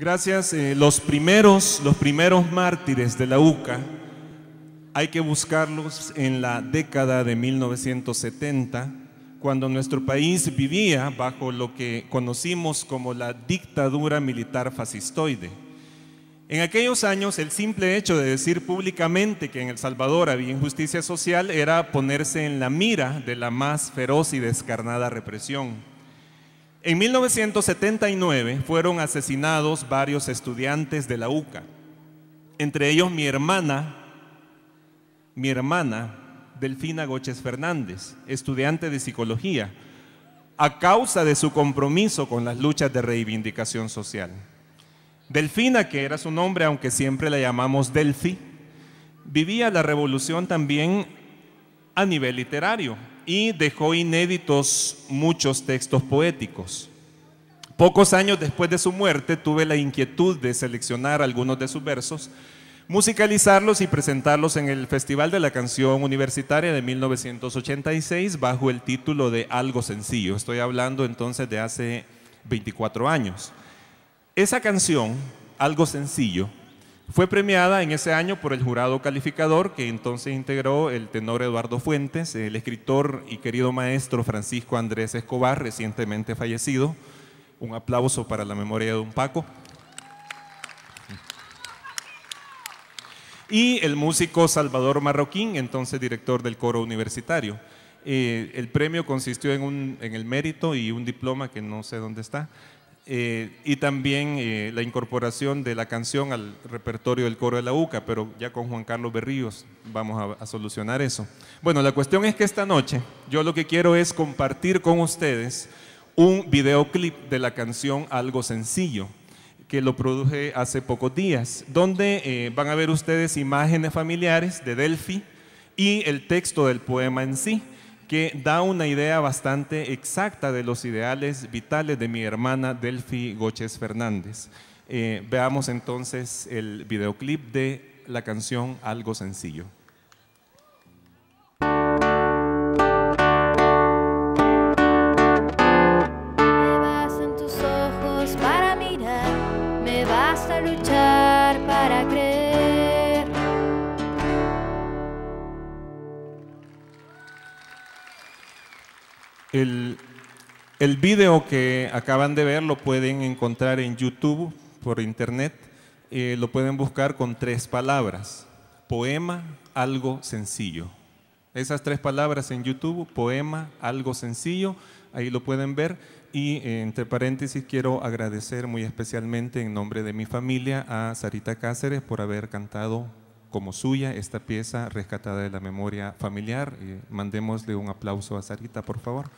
Gracias. Eh, los primeros, los primeros mártires de la UCA hay que buscarlos en la década de 1970, cuando nuestro país vivía bajo lo que conocimos como la dictadura militar fascistoide. En aquellos años, el simple hecho de decir públicamente que en El Salvador había injusticia social era ponerse en la mira de la más feroz y descarnada represión. En 1979 fueron asesinados varios estudiantes de la UCA, entre ellos mi hermana, mi hermana Delfina Góchez Fernández, estudiante de psicología, a causa de su compromiso con las luchas de reivindicación social. Delfina, que era su nombre, aunque siempre la llamamos Delfi, vivía la revolución también a nivel literario y dejó inéditos muchos textos poéticos. Pocos años después de su muerte tuve la inquietud de seleccionar algunos de sus versos, musicalizarlos y presentarlos en el Festival de la Canción Universitaria de 1986 bajo el título de Algo Sencillo. Estoy hablando entonces de hace 24 años. Esa canción, Algo Sencillo, fue premiada en ese año por el jurado calificador que entonces integró el tenor Eduardo Fuentes, el escritor y querido maestro Francisco Andrés Escobar, recientemente fallecido. Un aplauso para la memoria de Don Paco. Y el músico Salvador Marroquín, entonces director del coro universitario. Eh, el premio consistió en, en el mérito y un diploma que no sé dónde está, eh, y también eh, la incorporación de la canción al repertorio del coro de la UCA, pero ya con Juan Carlos Berríos vamos a, solucionar eso. Bueno, la cuestión es que esta noche yo lo que quiero es compartir con ustedes un videoclip de la canción Algo Sencillo, que lo produje hace pocos días, donde eh, van a ver ustedes imágenes familiares de Delphi y el texto del poema en sí que da una idea bastante exacta de los ideales vitales de mi hermana Delphi Goches Fernández. Eh, veamos entonces el videoclip de la canción Algo Sencillo. Me luchar para creer. El, video que acaban de ver lo pueden encontrar en YouTube por internet. Eh, lo pueden buscar con tres palabras. Poema, algo sencillo. Esas tres palabras en YouTube, poema, algo sencillo, ahí lo pueden ver. Y eh, entre paréntesis quiero agradecer muy especialmente en nombre de mi familia a Sarita Cáceres por haber cantado como suya esta pieza rescatada de la memoria familiar. Eh, mandémosle un aplauso a Sarita, por favor.